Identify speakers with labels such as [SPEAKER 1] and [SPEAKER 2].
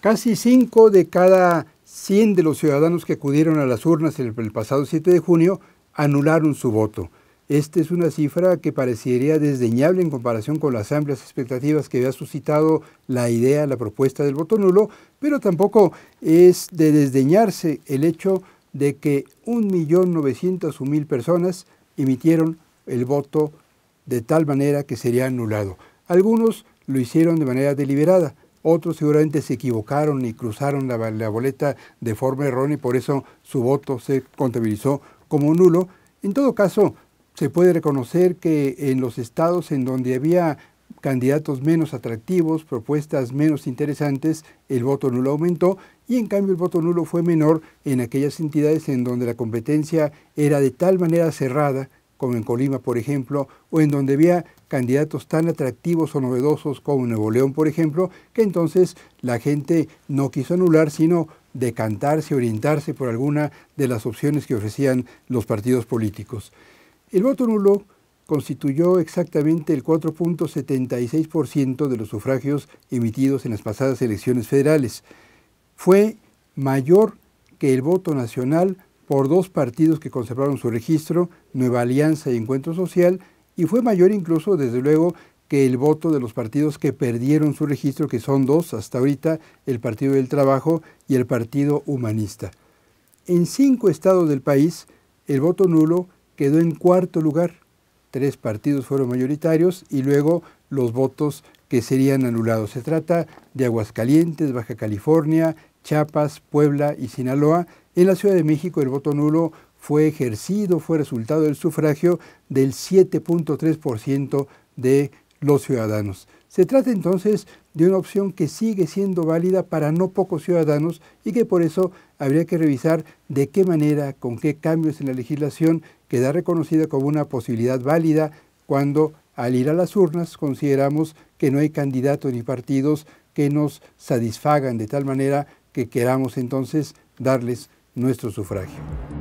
[SPEAKER 1] Casi 5 de cada 100 de los ciudadanos que acudieron a las urnas el, pasado 7 de junio anularon su voto. Esta es una cifra que parecería desdeñable en comparación con las amplias expectativas que había suscitado la idea, la propuesta del voto nulo, pero tampoco es de desdeñarse el hecho de que 1.900.000 personas emitieron el voto de tal manera que sería anulado. Algunos lo hicieron de manera deliberada, otros seguramente se equivocaron y cruzaron la, boleta de forma errónea y por eso su voto se contabilizó como nulo. En todo caso, se puede reconocer que en los estados en donde había candidatos menos atractivos, propuestas menos interesantes, el voto nulo aumentó y en cambio el voto nulo fue menor en aquellas entidades en donde la competencia era de tal manera cerrada como en Colima, por ejemplo, o en donde había candidatos tan atractivos o novedosos como Nuevo León, por ejemplo, que entonces la gente no quiso anular, sino decantarse, orientarse por alguna de las opciones que ofrecían los partidos políticos. El voto nulo constituyó exactamente el 4.76% de los sufragios emitidos en las pasadas elecciones federales. Fue mayor que el voto nacional por dos partidos que conservaron su registro, Nueva Alianza y Encuentro Social, y fue mayor incluso, desde luego, que el voto de los partidos que perdieron su registro, que son dos hasta ahorita, el Partido del Trabajo y el Partido Humanista. En cinco estados del país, el voto nulo quedó en cuarto lugar. Tres partidos fueron mayoritarios y luego los votos que serían anulados. Se trata de Aguascalientes, Baja California, Chiapas, Puebla y Sinaloa, en la Ciudad de México el voto nulo fue ejercido, fue resultado del sufragio del 7.3% de los ciudadanos. Se trata entonces de una opción que sigue siendo válida para no pocos ciudadanos y que por eso habría que revisar de qué manera, con qué cambios en la legislación queda reconocida como una posibilidad válida cuando al ir a las urnas consideramos que no hay candidatos ni partidos que nos satisfagan de tal manera que queramos entonces darles nuestro sufragio.